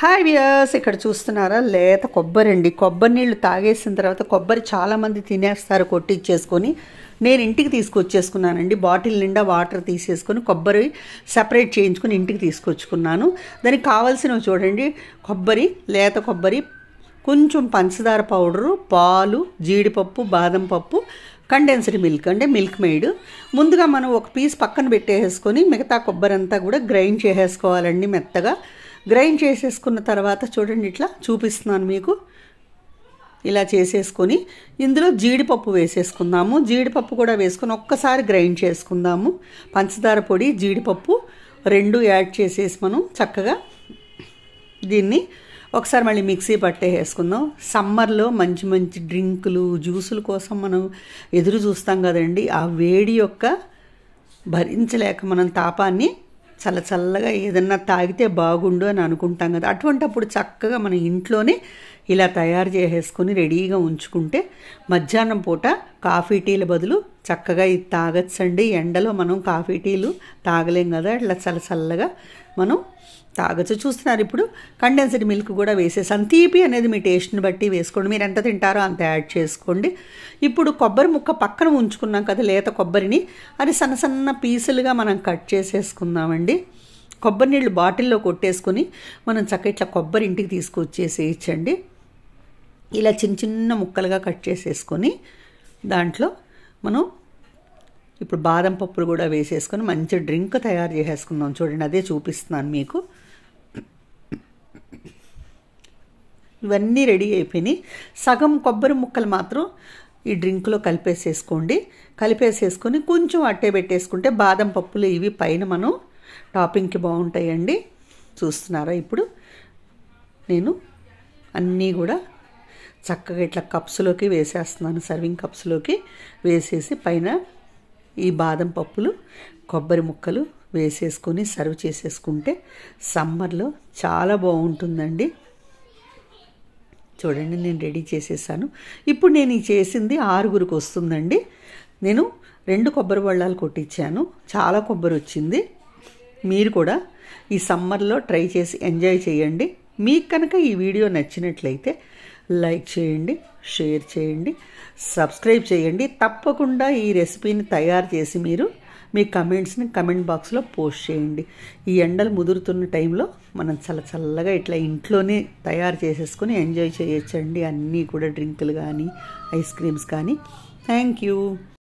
hi viewers ఇక్కడ చూస్తున్నారా లేత కొబ్బరి అండి కొబ్బరి నీళ్ళు తాగేసిన తర్వాత కొబ్బరి చాలామంది తినేస్తారు కొట్టిచ్చేసుకొని నేను ఇంటికి తీసుకొచ్చేసుకున్నానండి బాటిల్ నిండా వాటర్ తీసేసుకొని కొబ్బరి సపరేట్ చేయించుకొని ఇంటికి తీసుకొచ్చుకున్నాను దానికి కావాల్సినవి చూడండి కొబ్బరి లేత కొబ్బరి కొంచెం పంచదార పౌడరు పాలు జీడిపప్పు బాదం పప్పు కండెన్స్డ్ మిల్క్ అంటే మిల్క్ మేడ్ ముందుగా మనం ఒక పీస్ పక్కన పెట్టేసుకొని మిగతా కొబ్బరి అంతా కూడా గ్రైండ్ చేసేసుకోవాలండి మెత్తగా గ్రైండ్ చేసేసుకున్న తర్వాత చూడండి ఇట్లా చూపిస్తున్నాను మీకు ఇలా చేసేసుకొని ఇందులో జీడిపప్పు వేసేసుకుందాము జీడిపప్పు కూడా వేసుకొని ఒక్కసారి గ్రైండ్ చేసుకుందాము పంచదార పొడి జీడిపప్పు రెండు యాడ్ చేసేసి మనం చక్కగా దీన్ని ఒకసారి మళ్ళీ మిక్సీ పట్టే వేసుకుందాం సమ్మర్లో మంచి మంచి డ్రింకులు జ్యూసుల కోసం మనం ఎదురు చూస్తాం కదండి ఆ వేడి యొక్క భరించలేక మనం తాపాన్ని చల్ల చల్లగా ఏదన్నా తాగితే బాగుండు అని అనుకుంటాం కదా అటువంటి అప్పుడు చక్కగా మన ఇంట్లోనే ఇలా తయారు చేసేసుకుని రెడీగా ఉంచుకుంటే మధ్యాహ్నం పూట కాఫీ టీల బదులు చక్కగా ఇది తాగొచ్చండి ఎండలో మనం కాఫీ టీలు తాగలేం కదా ఇట్లా చల్లగా మనం తాగొచ్చు చూస్తున్నారు ఇప్పుడు కండెన్స్డ్ మిల్క్ కూడా వేసేసాను తీపి అనేది మీ టేస్ట్ని బట్టి వేసుకోండి మీరు ఎంత తింటారో అంత యాడ్ చేసుకోండి ఇప్పుడు కొబ్బరి ముక్క పక్కన ఉంచుకున్నాం కదా లేత కొబ్బరిని అది సన్న సన్న పీసులుగా మనం కట్ చేసేసుకుందామండి కొబ్బరి నీళ్ళు బాటిల్లో కొట్టేసుకుని మనం చక్క ఇట్లా కొబ్బరి ఇంటికి తీసుకొచ్చేసి ఇచ్చండి ఇలా చిన్న చిన్న ముక్కలుగా కట్ చేసేసుకొని దాంట్లో మనం ఇప్పుడు బాదం పప్పులు కూడా వేసేసుకొని మంచి డ్రింక్ తయారు చేసేసుకుందాం చూడండి అదే చూపిస్తున్నాను మీకు ఇవన్నీ రెడీ అయిపోయినాయి సగం కొబ్బరి ముక్కలు మాత్రం ఈ డ్రింక్లో కలిపేసేసుకోండి కలిపేసేసుకొని కొంచెం అట్టే పెట్టేసుకుంటే బాదం పప్పులు ఇవి పైన మనం టాపింగ్కి బాగుంటాయండి చూస్తున్నారా ఇప్పుడు నేను అన్నీ కూడా చక్కగా ఇట్లా కప్స్లోకి వేసేస్తున్నాను సర్వింగ్ కప్స్లోకి వేసేసి పైన ఈ బాదం పప్పులు కొబ్బరి ముక్కలు వేసేసుకొని సర్వ్ చేసేసుకుంటే సమ్మర్లో చాలా బాగుంటుందండి చూడండి నేను రెడీ చేసేసాను ఇప్పుడు నేను ఈ చేసింది ఆరుగురికి వస్తుందండి నేను రెండు కొబ్బరి బళ్ళాలు కొట్టించాను చాలా కొబ్బరి వచ్చింది మీరు కూడా ఈ సమ్మర్లో ట్రై చేసి ఎంజాయ్ చేయండి మీకు కనుక ఈ వీడియో నచ్చినట్లయితే లైక్ చేయండి షేర్ చేయండి సబ్స్క్రైబ్ చేయండి తప్పకుండా ఈ రెసిపీని తయారు చేసి మీరు మీ కమెంట్స్ని కమెంట్ బాక్స్లో పోస్ట్ చేయండి ఈ ఎండలు ముదురుతున్న టైంలో మనం చల్ల చల్లగా ఇట్లా ఇంట్లోనే తయారు చేసేసుకొని ఎంజాయ్ చేయొచ్చండి అన్నీ కూడా డ్రింకులు కానీ ఐస్ క్రీమ్స్ కానీ థ్యాంక్ యూ